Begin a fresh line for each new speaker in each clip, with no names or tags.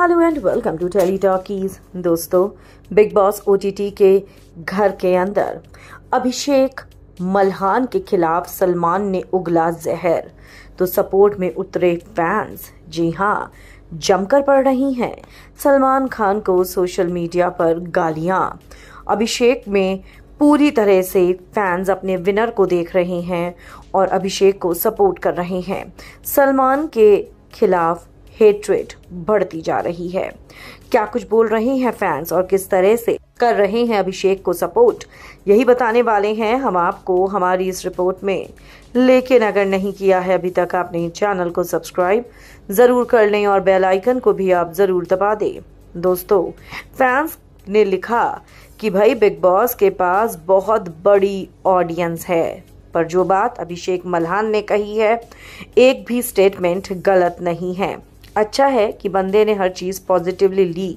hello and welcome to Telly Talkies दोस्तों Bigg Boss ओ के घर के अंदर अभिषेक मल्हान के खिलाफ सलमान ने उगला जहर तो सपोर्ट में उतरे फैंस जी हाँ जमकर पड़ रही हैं सलमान खान को सोशल मीडिया पर गालियाँ अभिषेक में पूरी तरह से फैंस अपने विनर को देख रहे हैं और अभिषेक को सपोर्ट कर रहे हैं सलमान के खिलाफ हेट्रेड बढ़ती जा रही है क्या कुछ बोल रहे हैं फैंस और किस तरह से कर रहे हैं अभिषेक को सपोर्ट यही बताने वाले हैं हम आपको हमारी इस रिपोर्ट में लेकिन अगर नहीं किया है अभी तक आपने चैनल को सब्सक्राइब ज़रूर कर लें और बेल आइकन को भी आप ज़रूर दबा दें दोस्तों फैंस ने लिखा कि भाई बिग बॉस के पास बहुत बड़ी ऑडियंस है पर जो बात अभिषेक मल्हान ने कही है एक भी स्टेटमेंट गलत नहीं है अच्छा है कि बंदे ने हर चीज़ पॉजिटिवली ली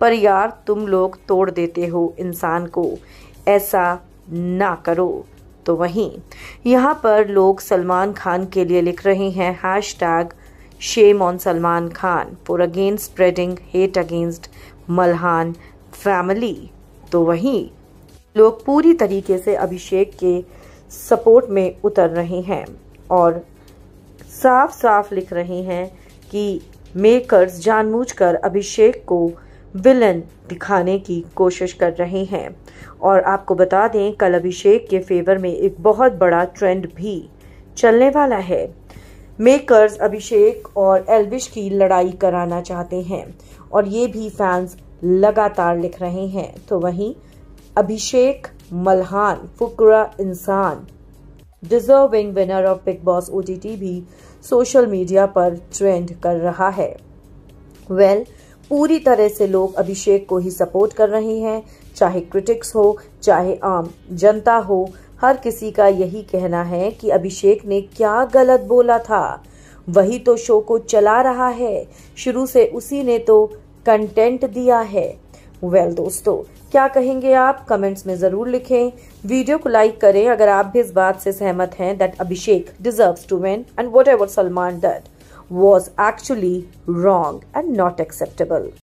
पर यार तुम लोग तोड़ देते हो इंसान को ऐसा ना करो तो वहीं यहाँ पर लोग सलमान खान के लिए लिख रहे हैं hashtag shame on Salman Khan for against spreading hate against Malhan family तो वहीं लोग पूरी तरीके से अभिषेक के सपोर्ट में उतर रहे हैं और साफ साफ लिख रहे हैं कि मेकर्स जानबूझकर अभिषेक को विलन दिखाने की कोशिश कर रहे हैं और आपको बता दें कल अभिषेक के फेवर में एक बहुत बड़ा ट्रेंड भी चलने वाला है मेकर्स अभिषेक और एल्विश की लड़ाई कराना चाहते हैं और ये भी फैंस लगातार लिख रहे हैं तो वहीं अभिषेक Malhan Fukra Insaan deserving winner of Bigg Boss OTT भी सोशल मीडिया पर ट्रेंड कर रहा है वेल well, पूरी तरह से लोग अभिषेक को ही सपोर्ट कर रहे हैं चाहे क्रिटिक्स हो चाहे आम जनता हो हर किसी का यही कहना है कि अभिषेक ने क्या गलत बोला था वही तो शो को चला रहा है शुरू से उसी ने तो कंटेंट दिया है वेल well, दोस्तों क्या कहेंगे आप कमेंट्स में जरूर लिखें वीडियो को लाइक करें अगर आप भी इस बात से सहमत हैं that Abhishek deserve to win and whatever Salman did was actually wrong and not acceptable